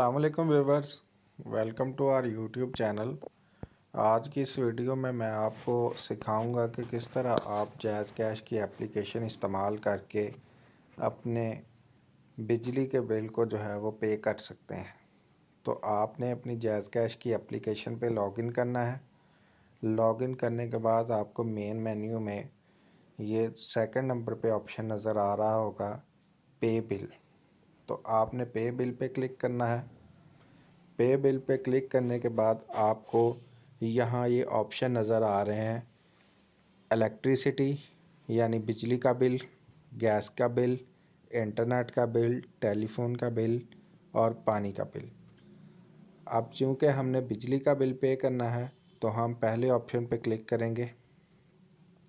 Aslam viewers welcome to our YouTube channel आज की इस वीडियो में मैं आपको सिखाऊंगा कि किस तरह आप जैज़ कैश की एप्लीकेशन इस्तेमाल करके अपने बिजली के बिल को जो है वो पे कर सकते हैं तो आपने अपनी जैज़ कैश की एप्लीकेशन पे लॉगिन करना है लॉगिन करने के बाद आपको मेन मेन्यू में ये सेकंड नंबर पे ऑप्शन नज़र आ रहा होगा पे बिल तो आपने पे बिल पे क्लिक करना है पे बिल पे क्लिक करने के बाद आपको यहाँ ये ऑप्शन नज़र आ रहे हैं इलेक्ट्रिसिटी यानी बिजली का बिल गैस का बिल इंटरनेट का बिल टेलीफोन का बिल और पानी का बिल अब चूँकि हमने बिजली का बिल पे करना है तो हम पहले ऑप्शन पे क्लिक करेंगे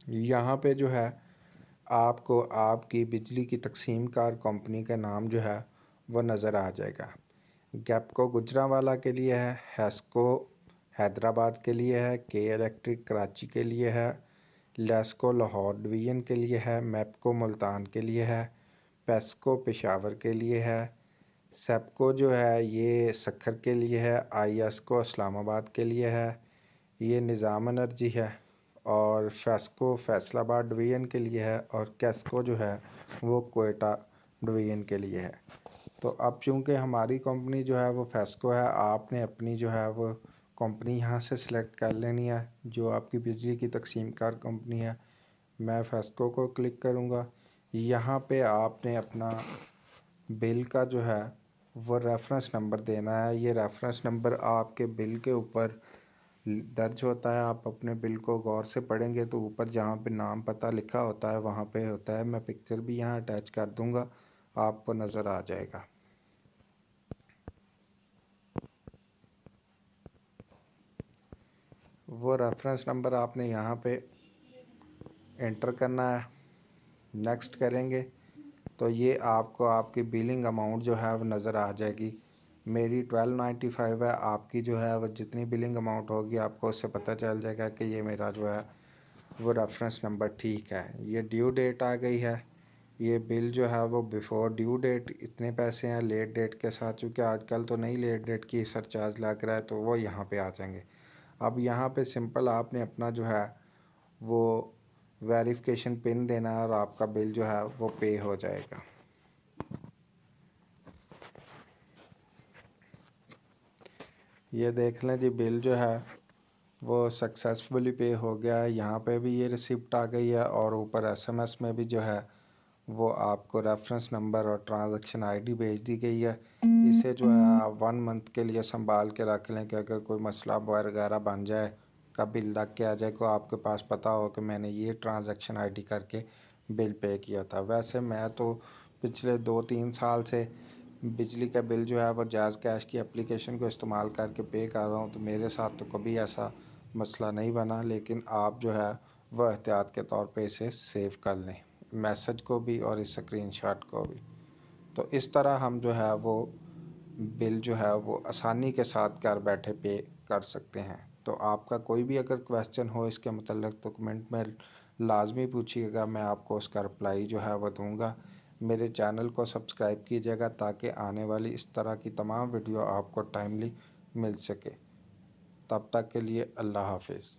यहाँ पे जो है आपको आपकी बिजली की तकसीम कार कंपनी का नाम जो है वो नज़र आ जाएगा गैपको गुजरावाला के लिए है हैस्को हैदराबाद के लिए है के इलेक्ट्रिक कराची के लिए है लेस्को लाहौर डिवीज़न के लिए है मैपको मुल्तान के लिए है पेस्को पेशावर के लिए है सेपको जो है ये सखर के लिए है आई एसको इस्लामाबाद के लिए है ये निज़ाम एनर्जी है और फैसको फैसलाबाद डिवीज़न के लिए है और कैस्को जो है वो कोयटा डिवीज़न के लिए है तो अब चूँकि हमारी कंपनी जो है वो फेस्को है आपने अपनी जो है वो कंपनी यहाँ से सिलेक्ट कर लेनी है जो आपकी बिजली की तकसीम कार कंपनी है मैं फेस्को को क्लिक करूँगा यहाँ पे आपने अपना बिल का जो है वो रेफरेंस नंबर देना है ये रेफरेंस नंबर आपके बिल के ऊपर दर्ज होता है आप अपने बिल को गौर से पढ़ेंगे तो ऊपर जहाँ पे नाम पता लिखा होता है वहाँ पे होता है मैं पिक्चर भी यहाँ अटैच कर दूँगा आपको नज़र आ जाएगा वो रेफरेंस नंबर आपने यहाँ पे एंटर करना है नेक्स्ट करेंगे तो ये आपको आपकी बिलिंग अमाउंट जो है वो नज़र आ जाएगी मेरी ट्वेल्व नाइन्टी फाइव है आपकी जो है वो जितनी बिलिंग अमाउंट होगी आपको उससे पता चल जाएगा कि ये मेरा जो है वो रेफरेंस नंबर ठीक है ये ड्यू डेट आ गई है ये बिल जो है वो बिफ़ोर ड्यू डेट इतने पैसे हैं लेट डेट के साथ चूँकि आजकल तो नहीं लेट डेट की सरचार्ज लग रहा है तो वो यहाँ पे आ जाएंगे अब यहाँ पे सिंपल आपने अपना जो है वो वेरिफिकेशन पिन देना और आपका बिल जो है वो पे हो जाएगा ये देख लें जी बिल जो है वो सक्सेसफुली पे हो गया है यहाँ पर भी ये रिसिप्ट आ गई है और ऊपर एस में भी जो है वो आपको रेफरेंस नंबर और ट्रांजैक्शन आईडी भेज दी गई है इसे जो है आप वन मंथ के लिए संभाल के रख लें कि अगर कोई मसला वगैरह बन जाए कभी लग के आ जाए को आपके पास पता हो कि मैंने ये ट्रांजैक्शन आईडी करके बिल पे किया था वैसे मैं तो पिछले दो तीन साल से बिजली का बिल जो है वो जायज़ कैश की अप्लीकेशन को इस्तेमाल करके पे कर रहा हूँ तो मेरे साथ तो कभी ऐसा मसला नहीं बना लेकिन आप जो है वह एहतियात के तौर पर इसे सेव कर लें मैसेज को भी और इस स्क्रीनशॉट को भी तो इस तरह हम जो है वो बिल जो है वो आसानी के साथ घर बैठे पे कर सकते हैं तो आपका कोई भी अगर क्वेश्चन हो इसके मतलब तो कमेंट में लाजमी पूछिएगा मैं आपको उसका रिप्लाई जो है वह दूँगा मेरे चैनल को सब्सक्राइब कीजिएगा ताकि आने वाली इस तरह की तमाम वीडियो आपको टाइमली मिल सके तब तक के लिए अल्लाह हाफिज़